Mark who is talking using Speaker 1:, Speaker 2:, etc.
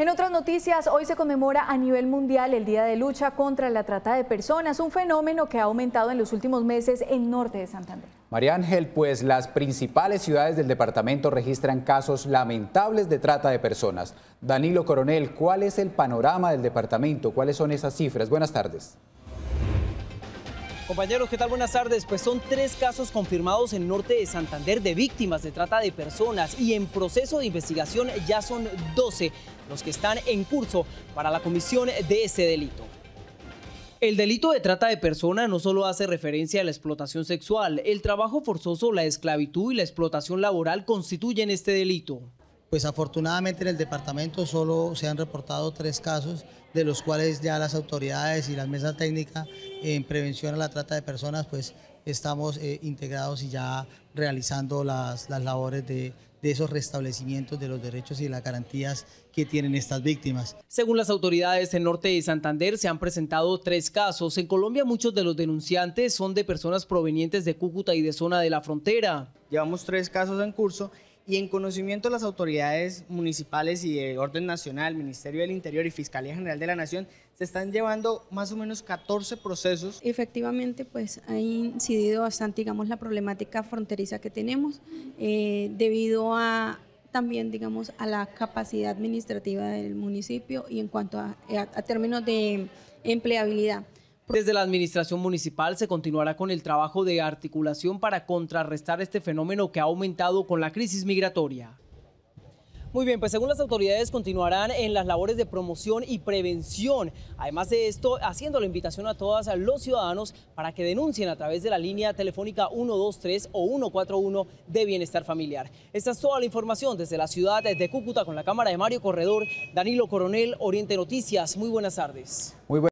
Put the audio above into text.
Speaker 1: En otras noticias, hoy se conmemora a nivel mundial el Día de Lucha contra la Trata de Personas, un fenómeno que ha aumentado en los últimos meses en norte de Santander.
Speaker 2: María Ángel, pues las principales ciudades del departamento registran casos lamentables de trata de personas. Danilo Coronel, ¿cuál es el panorama del departamento? ¿Cuáles son esas cifras? Buenas tardes.
Speaker 3: Compañeros, ¿qué tal? Buenas tardes. Pues son tres casos confirmados en el norte de Santander de víctimas de trata de personas y en proceso de investigación ya son 12 los que están en curso para la comisión de ese delito. El delito de trata de persona no solo hace referencia a la explotación sexual, el trabajo forzoso, la esclavitud y la explotación laboral constituyen este delito.
Speaker 4: Pues afortunadamente en el departamento solo se han reportado tres casos, de los cuales ya las autoridades y la mesa técnica en prevención a la trata de personas, pues estamos eh, integrados y ya realizando las, las labores de, esos restablecimientos de los derechos y las garantías que tienen estas víctimas.
Speaker 3: Según las autoridades en Norte de Santander, se han presentado tres casos. En Colombia, muchos de los denunciantes son de personas provenientes de Cúcuta y de zona de la frontera. Llevamos tres casos en curso y en conocimiento de las autoridades municipales y de orden nacional, Ministerio del Interior y Fiscalía General de la Nación, se están llevando más o menos 14 procesos.
Speaker 1: Efectivamente, pues ha incidido bastante, digamos, la problemática fronteriza que tenemos eh, debido a también, digamos, a la capacidad administrativa del municipio y en cuanto a términos de empleabilidad.
Speaker 3: Desde la administración municipal se continuará con el trabajo de articulación para contrarrestar este fenómeno que ha aumentado con la crisis migratoria. Muy bien, pues según las autoridades continuarán en las labores de promoción y prevención. Además de esto, haciendo la invitación a todos los ciudadanos para que denuncien a través de la línea telefónica 123 o 141 de Bienestar Familiar. Esta es toda la información desde la ciudad de Cúcuta con la cámara de Mario Corredor, Danilo Coronel, Oriente Noticias. Muy buenas tardes.
Speaker 2: Muy